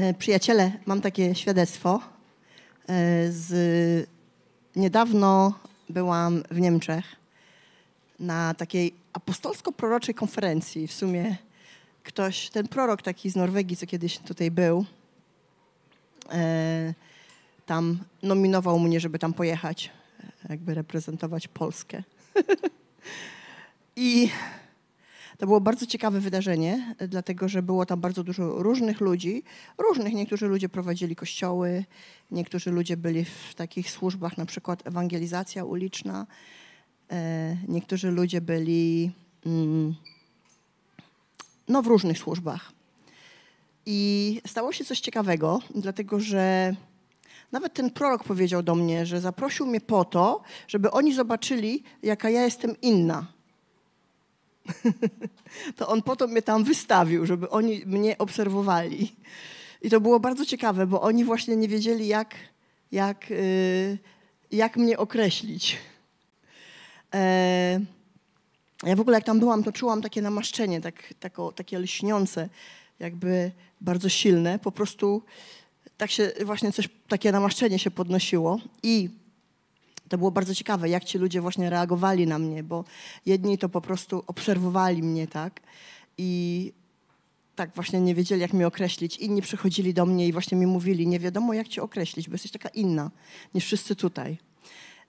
E, przyjaciele, mam takie świadectwo. E, z... Niedawno byłam w Niemczech na takiej apostolsko-proroczej konferencji. W sumie ktoś, ten prorok taki z Norwegii, co kiedyś tutaj był, e, tam nominował mnie, żeby tam pojechać, jakby reprezentować Polskę. I to było bardzo ciekawe wydarzenie, dlatego że było tam bardzo dużo różnych ludzi, różnych. Niektórzy ludzie prowadzili kościoły, niektórzy ludzie byli w takich służbach, na przykład ewangelizacja uliczna, e, niektórzy ludzie byli mm, no, w różnych służbach. I stało się coś ciekawego, dlatego że nawet ten prorok powiedział do mnie, że zaprosił mnie po to, żeby oni zobaczyli, jaka ja jestem inna to on potem mnie tam wystawił, żeby oni mnie obserwowali. I to było bardzo ciekawe, bo oni właśnie nie wiedzieli, jak, jak, y, jak mnie określić. E, ja w ogóle jak tam byłam, to czułam takie namaszczenie, tak, tako, takie lśniące, jakby bardzo silne. Po prostu tak się właśnie coś, takie namaszczenie się podnosiło. I to było bardzo ciekawe, jak ci ludzie właśnie reagowali na mnie, bo jedni to po prostu obserwowali mnie, tak? I tak właśnie nie wiedzieli, jak mnie określić. Inni przychodzili do mnie i właśnie mi mówili, nie wiadomo, jak cię określić, bo jesteś taka inna niż wszyscy tutaj.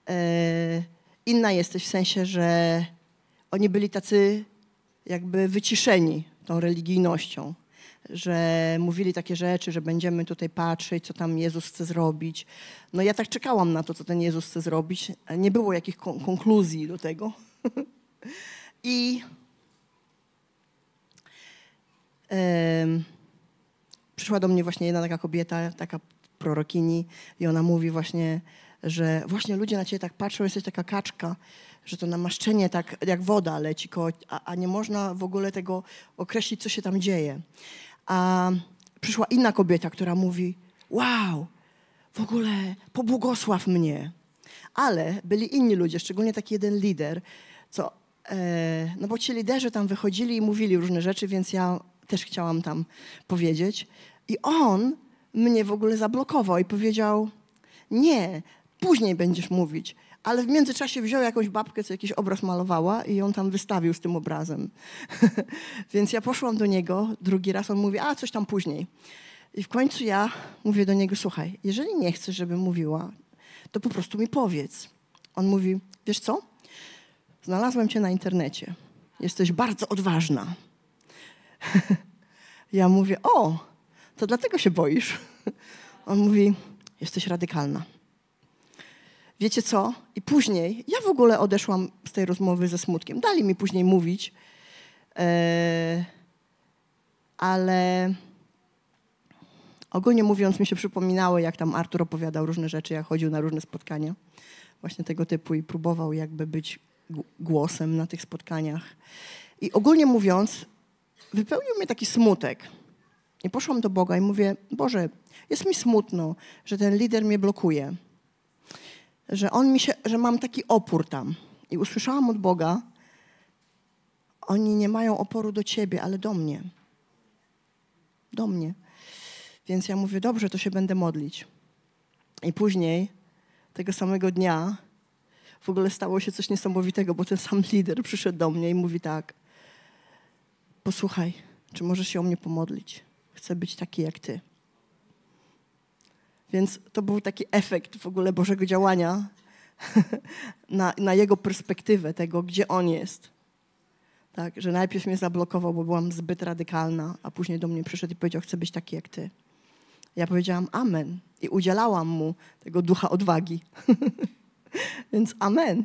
Yy, inna jesteś w sensie, że oni byli tacy jakby wyciszeni tą religijnością że mówili takie rzeczy, że będziemy tutaj patrzeć, co tam Jezus chce zrobić. No ja tak czekałam na to, co ten Jezus chce zrobić. Nie było jakichś kon konkluzji do tego. I przyszła do mnie właśnie jedna taka kobieta, taka prorokini i ona mówi właśnie, że właśnie ludzie na ciebie tak patrzą, jesteś taka kaczka, że to namaszczenie tak jak woda leci, koło, a, a nie można w ogóle tego określić, co się tam dzieje a przyszła inna kobieta, która mówi: Wow, w ogóle pobłogosław mnie. Ale byli inni ludzie, szczególnie taki jeden lider, co, e, no bo ci liderzy tam wychodzili i mówili różne rzeczy, więc ja też chciałam tam powiedzieć. I on mnie w ogóle zablokował i powiedział: Nie, później będziesz mówić. Ale w międzyczasie wziął jakąś babkę, co jakiś obraz malowała i on tam wystawił z tym obrazem. Więc ja poszłam do niego drugi raz, on mówi, a coś tam później. I w końcu ja mówię do niego, słuchaj, jeżeli nie chcesz, żebym mówiła, to po prostu mi powiedz. On mówi, wiesz co? Znalazłem cię na internecie. Jesteś bardzo odważna. ja mówię, o, to dlatego się boisz. On mówi, jesteś radykalna wiecie co? I później, ja w ogóle odeszłam z tej rozmowy ze smutkiem. Dali mi później mówić, e, ale ogólnie mówiąc mi się przypominało, jak tam Artur opowiadał różne rzeczy, jak chodził na różne spotkania właśnie tego typu i próbował jakby być głosem na tych spotkaniach. I ogólnie mówiąc, wypełnił mnie taki smutek. I poszłam do Boga i mówię, Boże, jest mi smutno, że ten lider mnie blokuje że on mi się, że mam taki opór tam. I usłyszałam od Boga, oni nie mają oporu do ciebie, ale do mnie. Do mnie. Więc ja mówię, dobrze, to się będę modlić. I później, tego samego dnia, w ogóle stało się coś niesamowitego, bo ten sam lider przyszedł do mnie i mówi tak: Posłuchaj, czy możesz się o mnie pomodlić? Chcę być taki jak ty. Więc to był taki efekt w ogóle Bożego działania na, na jego perspektywę tego, gdzie on jest. Tak, że najpierw mnie zablokował, bo byłam zbyt radykalna, a później do mnie przyszedł i powiedział, chcę być taki jak ty. Ja powiedziałam amen i udzielałam mu tego ducha odwagi. Więc amen.